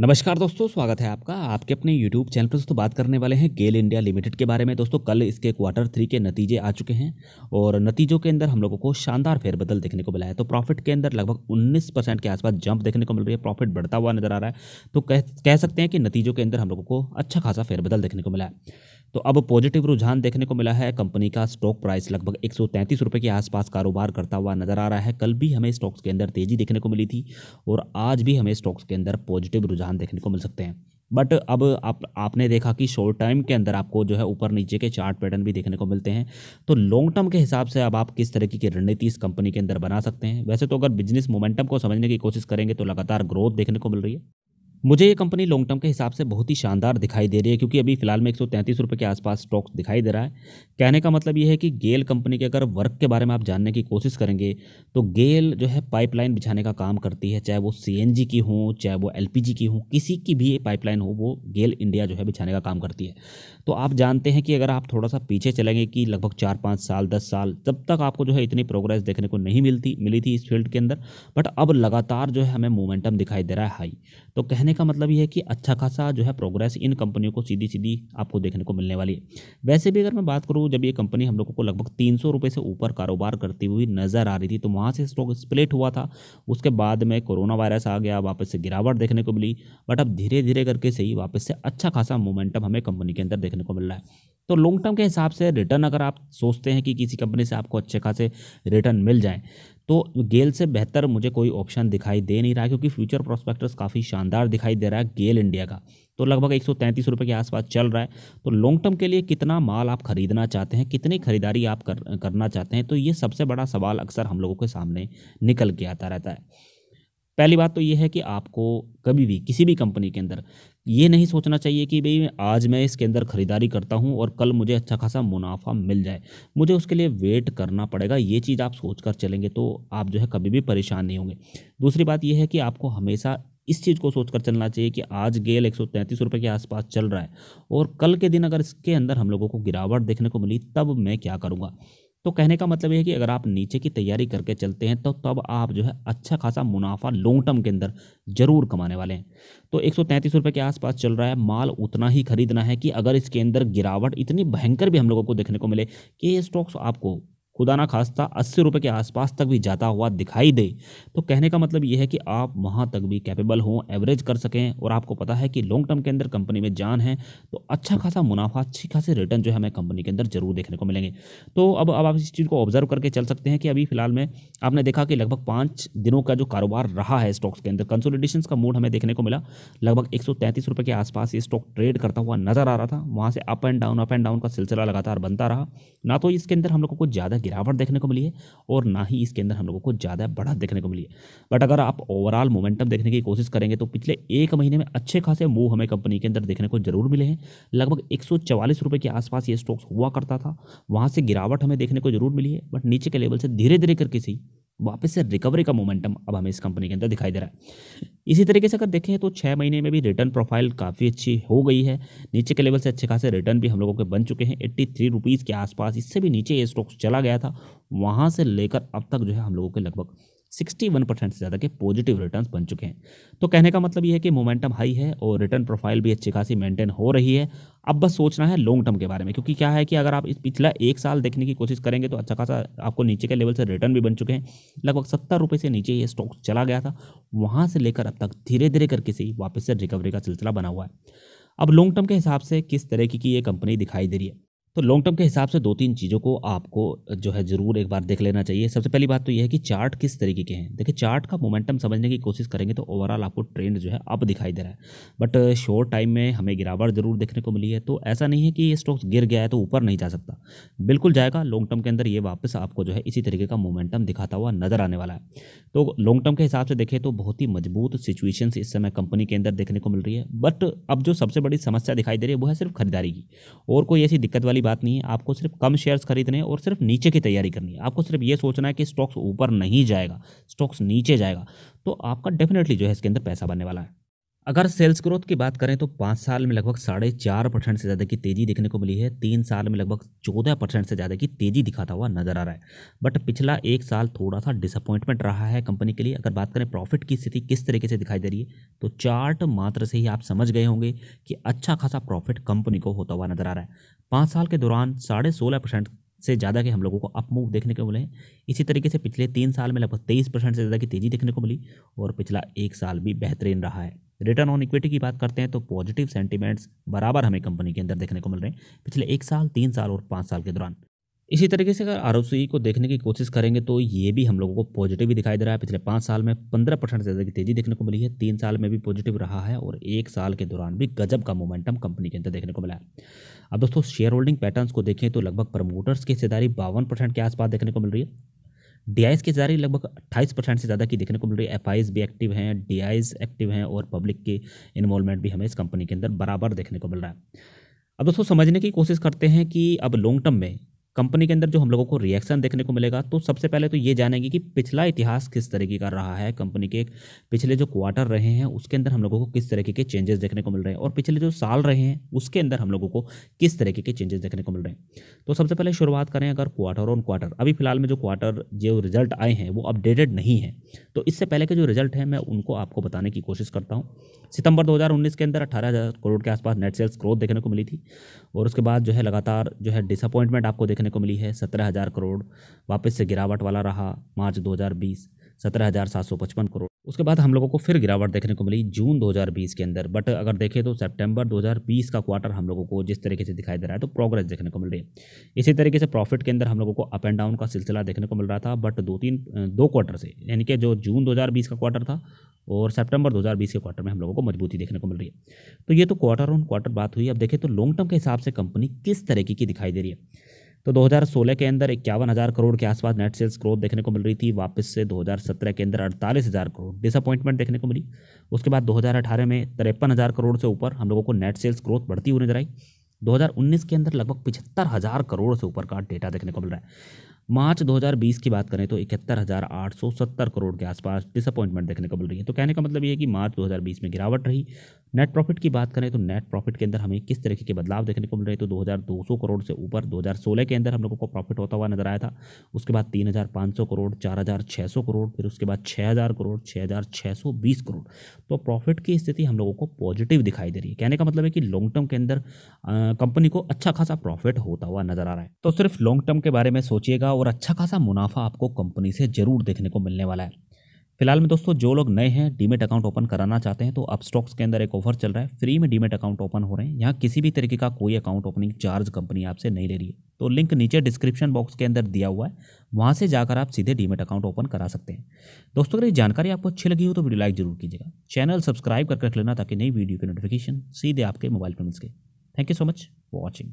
नमस्कार दोस्तों स्वागत है आपका आपके अपने YouTube चैनल पर दोस्तों बात करने वाले हैं गेल इंडिया लिमिटेड के बारे में दोस्तों कल इसके क्वार्टर थ्री के नतीजे आ चुके हैं और नतीजों के अंदर हम लोगों को शानदार फेरबदल देखने को मिला है तो प्रॉफिट के अंदर लगभग 19 परसेंट के आसपास जंप देखने को मिल रही है प्रॉफिट बढ़ता हुआ नजर आ रहा है तो कह कह सकते हैं कि नतीजों के अंदर हम लोगों को अच्छा खासा फेरबदल देखने को मिला है तो अब पॉजिटिव रुझान देखने को मिला है कंपनी का स्टॉक प्राइस लगभग एक सौ के आसपास कारोबार करता हुआ नजर आ रहा है कल भी हमें स्टॉक्स के अंदर तेजी देखने को मिली थी और आज भी हमें स्टॉक्स के अंदर पॉजिटिव रुझान देखने को मिल सकते हैं बट अब आप आपने देखा कि शॉर्ट टर्म के अंदर आपको जो है ऊपर नीचे के चार्ट पैटर्न भी देखने को मिलते हैं तो लॉन्ग टर्म के हिसाब से अब आप किस तरीके की रणनीति इस कंपनी के अंदर बना सकते हैं वैसे तो अगर बिजनेस मोमेंटम को समझने की कोशिश करेंगे तो लगातार ग्रोथ देखने को मिल रही है मुझे ये कंपनी लॉन्ग टर्म के हिसाब से बहुत ही शानदार दिखाई दे रही है क्योंकि अभी फिलहाल में एक सौ के आसपास स्टॉक्स दिखाई दे रहा है कहने का मतलब ये है कि गेल कंपनी के अगर वर्क के बारे में आप जानने की कोशिश करेंगे तो गेल जो है पाइपलाइन बिछाने का काम करती है चाहे वो सी की हो चाहे वो एल की हो किसी की भी पाइपलाइन हो वो गेल इंडिया जो है बिछाने का काम करती है तो आप जानते हैं कि अगर आप थोड़ा सा पीछे चलेंगे कि लगभग चार पाँच साल दस साल तब तक आपको जो है इतनी प्रोग्रेस देखने को नहीं मिलती मिली थी इस फील्ड के अंदर बट अब लगातार जो है हमें मोमेंटम दिखाई दे रहा है हाई तो कहने कहने का मतलब ये है कि अच्छा खासा जो है प्रोग्रेस इन कंपनियों को सीधी सीधी आपको देखने को मिलने वाली है वैसे भी अगर मैं बात करूँ जब ये कंपनी हम लोगों को लगभग तीन सौ से ऊपर कारोबार करती हुई नज़र आ रही थी तो वहाँ से स्टॉक स्प्लिट हुआ था उसके बाद में कोरोना वायरस आ गया वापस से गिरावट देखने को मिली बट अब धीरे धीरे करके सही वापस से अच्छा खासा मोमेंटम हमें कंपनी के अंदर देखने को मिल रहा है तो लॉन्ग टर्म के हिसाब से रिटर्न अगर आप सोचते हैं कि किसी कंपनी से आपको अच्छे खासे रिटर्न मिल जाए तो गेल से बेहतर मुझे कोई ऑप्शन दिखाई दे नहीं रहा है क्योंकि फ्यूचर प्रोस्पेक्टस काफ़ी शानदार दिखाई दे रहा है गेल इंडिया का तो लगभग एक सौ के आसपास चल रहा है तो लॉन्ग टर्म के लिए कितना माल आप खरीदना चाहते हैं कितनी खरीदारी आप कर, करना चाहते हैं तो ये सबसे बड़ा सवाल अक्सर हम लोगों के सामने निकल के आता रहता है पहली बात तो ये है कि आपको कभी भी किसी भी कंपनी के अंदर ये नहीं सोचना चाहिए कि भाई आज मैं इसके अंदर ख़रीदारी करता हूँ और कल मुझे अच्छा खासा मुनाफा मिल जाए मुझे उसके लिए वेट करना पड़ेगा ये चीज़ आप सोच कर चलेंगे तो आप जो है कभी भी परेशान नहीं होंगे दूसरी बात यह है कि आपको हमेशा इस चीज़ को सोचकर चलना चाहिए कि आज गेल एक सौ के आसपास चल रहा है और कल के दिन अगर इसके अंदर हम लोगों को गिरावट देखने को मिली तब मैं क्या करूँगा तो कहने का मतलब यह है कि अगर आप नीचे की तैयारी करके चलते हैं तो तब आप जो है अच्छा खासा मुनाफा लॉन्ग टर्म के अंदर जरूर कमाने वाले हैं तो एक सौ के आसपास चल रहा है माल उतना ही खरीदना है कि अगर इसके अंदर गिरावट इतनी भयंकर भी हम लोगों को देखने को मिले कि ये स्टॉक्स आपको खुदा ना खास्ता अस्सी रुपये के आसपास तक भी जाता हुआ दिखाई दे तो कहने का मतलब यह है कि आप वहाँ तक भी कैपेबल हों एवरेज कर सकें और आपको पता है कि लॉन्ग टर्म के अंदर कंपनी में जान है तो अच्छा खासा मुनाफा अच्छी खासी रिटर्न जो है हमें कंपनी के अंदर जरूर देखने को मिलेंगे तो अब अब आप इस चीज़ को ऑब्जर्व करके चल सकते हैं कि अभी फिलहाल में आपने देखा कि लगभग पाँच दिनों का जो कारोबार रहा है स्टॉक्स के अंदर कंसोलिडेशन का मूड हमें देखने को मिला लगभग एक सौ के आसपास ये स्टॉक ट्रेड करता हुआ नजर आ रहा था वहाँ से up and down up and down का सिलसिला लगातार बनता रहा ना तो इसके अंदर हम लोग को कुछ ज़्यादा गिरावट देखने को मिली है और ना ही इसके अंदर हम लोगों को ज़्यादा बढ़त देखने को मिली है बट अगर आप ओवरऑल मोमेंटम देखने की कोशिश करेंगे तो पिछले एक महीने में अच्छे खासे मूव हमें कंपनी के अंदर देखने को जरूर मिले हैं लगभग एक रुपए के आसपास ये स्टॉक्स हुआ करता था वहाँ से गिरावट हमें देखने को जरूर मिली है बट नीचे के लेवल से धीरे धीरे करके सही वापस से रिकवरी का मोमेंटम अब हमें इस कंपनी के अंदर दिखाई दे रहा है इसी तरीके से अगर देखें तो छः महीने में भी रिटर्न प्रोफाइल काफ़ी अच्छी हो गई है नीचे के लेवल से अच्छे खासे रिटर्न भी हम लोगों के बन चुके हैं एट्टी थ्री रुपीज़ के आसपास इससे भी नीचे ये स्टॉक्स चला गया था वहाँ से लेकर अब तक जो है हम लोगों के लगभग 61 परसेंट से ज़्यादा के पॉजिटिव रिटर्न बन चुके हैं तो कहने का मतलब ये है कि मोमेंटम हाई है और रिटर्न प्रोफाइल भी अच्छी खासी मेंटेन हो रही है अब बस सोचना है लॉन्ग टर्म के बारे में क्योंकि क्या है कि अगर आप इस पिछला एक साल देखने की कोशिश करेंगे तो अच्छा खासा आपको नीचे के लेवल से रिटर्न भी बन चुके हैं लगभग सत्तर रुपये से नीचे ये स्टॉक चला गया था वहाँ से लेकर अब तक धीरे धीरे करके से वापस से रिकवरी का सिलसिला बना हुआ है अब लॉन्ग टर्म के हिसाब से किस तरह की ये कंपनी दिखाई दे रही है तो लॉन्ग टर्म के हिसाब से दो तीन चीज़ों को आपको जो है ज़रूर एक बार देख लेना चाहिए सबसे पहली बात तो यह है कि चार्ट किस तरीके के हैं देखिए चार्ट का मोमेंटम समझने की कोशिश करेंगे तो ओवरऑल आपको ट्रेंड जो है अप दिखाई दे रहा है बट शॉर्ट टाइम में हमें गिरावट ज़रूर देखने को मिली है तो ऐसा नहीं है कि ये स्टॉक्स गिर गया है तो ऊपर नहीं जा सकता बिल्कुल जाएगा लॉन्ग टर्म के अंदर ये वापस आपको जो है इसी तरीके का मोमेंटम दिखाता हुआ नज़र आने वाला है तो लॉन्ग टर्म के हिसाब से देखें तो बहुत ही मजबूत सिचुएशन इस समय कंपनी के अंदर देखने को मिल रही है बट अब जो सबसे बड़ी समस्या दिखाई दे रही है वो है सिर्फ खरीदारी की और कोई ऐसी दिक्कत वाली बात नहीं है आपको सिर्फ कम शेयर्स खरीदने और सिर्फ नीचे की तैयारी करनी है आपको सिर्फ ये सोचना है कि स्टॉक्स ऊपर नहीं जाएगा स्टॉक्स नीचे जाएगा तो आपका डेफिनेटली जो है इसके अंदर पैसा बनने वाला है अगर सेल्स ग्रोथ की बात करें तो पाँच साल में लगभग साढ़े चार परसेंट से ज़्यादा की तेज़ी देखने को मिली है तीन साल में लगभग चौदह परसेंट से ज़्यादा की तेज़ी दिखाता हुआ नजर आ रहा है बट पिछला एक साल थोड़ा सा डिसअपॉइंटमेंट रहा है कंपनी के लिए अगर बात करें प्रॉफिट की स्थिति किस तरीके से दिखाई दे रही है तो चार्ट मात्र से ही आप समझ गए होंगे कि अच्छा खासा प्रॉफिट कंपनी को होता हुआ नजर आ रहा है पाँच साल के दौरान साढ़े सोलह परसेंट से ज़्यादा के हम लोगों को अपमूव देखने को मिले इसी तरीके से पिछले तीन साल में लगभग तेईस परसेंट से ज़्यादा की तेज़ी देखने को मिली और पिछला एक साल भी बेहतरीन रहा है रिटर्न ऑन इक्विटी की बात करते हैं तो पॉजिटिव सेंटीमेंट्स बराबर हमें कंपनी के अंदर देखने को मिल रहे हैं पिछले एक साल तीन साल और पाँच साल के दौरान इसी तरीके से अगर आर e को देखने की कोशिश करेंगे तो ये भी हम लोगों को पॉजिटिव ही दिखाई दे रहा है पिछले पाँच साल में पंद्रह परसेंट से ज़्यादा की तेज़ी देखने को मिली है तीन साल में भी पॉजिटिव रहा है और एक साल के दौरान भी गजब का मोमेंटम कंपनी के अंदर देखने को मिला है अब दोस्तों शेयर होल्डिंग पैटर्न को देखें तो लगभग प्रमोटर्स की हिस्सेदारी बावन परसेंट के आसपास देखने को मिल रही है डी के जारी लगभग अट्ठाईस परसेंट से ज़्यादा की देखने को मिल रही है एफ भी एक्टिव हैं डी एक्टिव हैं और पब्लिक की इन्वॉल्वमेंट भी हमें इस कंपनी के अंदर बराबर देखने को मिल रहा है अब दोस्तों समझने की कोशिश करते हैं कि अब लॉन्ग टर्म में कंपनी के अंदर जो हम लोगों को रिएक्शन देखने को मिलेगा तो सबसे पहले तो ये जानेंगे कि पिछला इतिहास किस तरीके का रहा है कंपनी के पिछले जो क्वार्टर रहे हैं उसके अंदर हम लोगों को किस तरीके के चेंजेस देखने को मिल रहे हैं और पिछले जो साल रहे हैं उसके अंदर हम लोगों को किस तरीके के चेंजेस देखने को मिल रहे हैं तो सबसे पहले शुरुआत करें अगर क्वार्टर ऑन क्वार्टर अभी फिलहाल में जो क्वार्टर जो रिजल्ट आए हैं वो अपडेटेड नहीं है तो इससे पहले के जो रिजल्ट हैं मैं उनको आपको बताने की कोशिश करता हूँ सितंबर 2019 के अंदर 18000 करोड़ के आसपास नेट सेल्स ग्रोथ देखने को मिली थी और उसके बाद जो है लगातार जो है डिसअपॉइंटमेंट आपको देखने देखने को मिली है सत्रह हज़ार करोड़ वापस से गिरावट वाला रहा मार्च 2020 सत्रह हज़ार सात सौ पचपन करोड़ उसके बाद हम लोगों को फिर गिरावट देखने को मिली जून 2020 के अंदर बट अगर देखें तो सितंबर 2020 का क्वार्टर हम लोगों को जिस तरीके से दिखाई दे रहा है तो प्रोग्रेस देखने को मिल रही है इसी तरीके से प्रॉफिट के अंदर हम लोगों को अप एंड डाउन का सिलसिला देखने को मिल रहा था बट दो तीन दो क्वार्टर से यानी कि जो जून दो का क्वार्टर था और सेप्टेम्बर दो के क्वार्टर में हम लोगों को मजबूती देखने को मिल रही है तो ये तो क्वार्टर ऑन क्वार्टर बात हुई अब देखें तो लॉन्ग टर्म के हिसाब से कंपनी किस तरीके की दिखाई दे रही है तो 2016 के अंदर इक्यावन हज़ार करोड़ के आसपास नेट सेल्स ग्रोथ देखने को मिल रही थी वापस से 2017 के अंदर अड़तालीस हज़ार करोड़ डिसअपॉइंटमेंट देखने को मिली उसके बाद 2018 में तिरपन हज़ार करोड़ से ऊपर हम लोगों को नेट सेल्स ग्रोथ बढ़ती हुई नजर आई 2019 के अंदर लगभग पिछहत्तर हज़ार करोड़ से ऊपर का डेटा देखने को मिल रहा है मार्च 2020 की बात करें तो इकहत्तर करोड़ के आसपास डिसअपॉइंटमेंट देखने को मिल रही है तो कहने का मतलब ये है कि मार्च 2020 में गिरावट रही नेट प्रॉफिट की बात करें तो नेट प्रॉफिट के अंदर हमें किस तरीके के बदलाव देखने को मिल रहे हैं तो 2200 करोड़ से ऊपर 2016 के अंदर हम लोगों को प्रॉफिट होता हुआ नजर आया था उसके बाद 3500 करोड़ 4600 करोड़ फिर उसके बाद 6000 करोड़ 6620 करोड़ तो प्रॉफिट की स्थिति हम लोगों को पॉजिटिव दिखाई दे रही है कहने का मतलब है कि लॉन्ग टर्म के अंदर कंपनी को अच्छा खासा प्रॉफिट होता हुआ नजर आ रहा है तो सिर्फ लॉन्ग टर्म के बारे में सोचिएगा और अच्छा खासा मुनाफा आपको कंपनी से ज़रूर देखने को मिलने वाला है फिलहाल में दोस्तों जो लोग नए हैं डीमेट अकाउंट ओपन कराना चाहते हैं तो अब स्टॉक्स के अंदर एक ऑफर चल रहा है फ्री में डीमेट अकाउंट ओपन हो रहे हैं यहाँ किसी भी तरीके का कोई अकाउंट ओपनिंग चार्ज कंपनी आपसे नहीं ले रही है तो लिंक नीचे डिस्क्रिप्शन बॉक्स के अंदर दिया हुआ है वहाँ से जाकर आप सीधे डीमेट अकाउंट ओपन करा सकते हैं दोस्तों अगर ये जानकारी आपको अच्छी लगी हो तो वीडियो लाइक जरूर कीजिएगा चैनल सब्सक्राइब करके रख लेना ताकि नई वीडियो की नोटिफिकेशन सीधे आपके मोबाइल पर मिल सके thank you so much for watching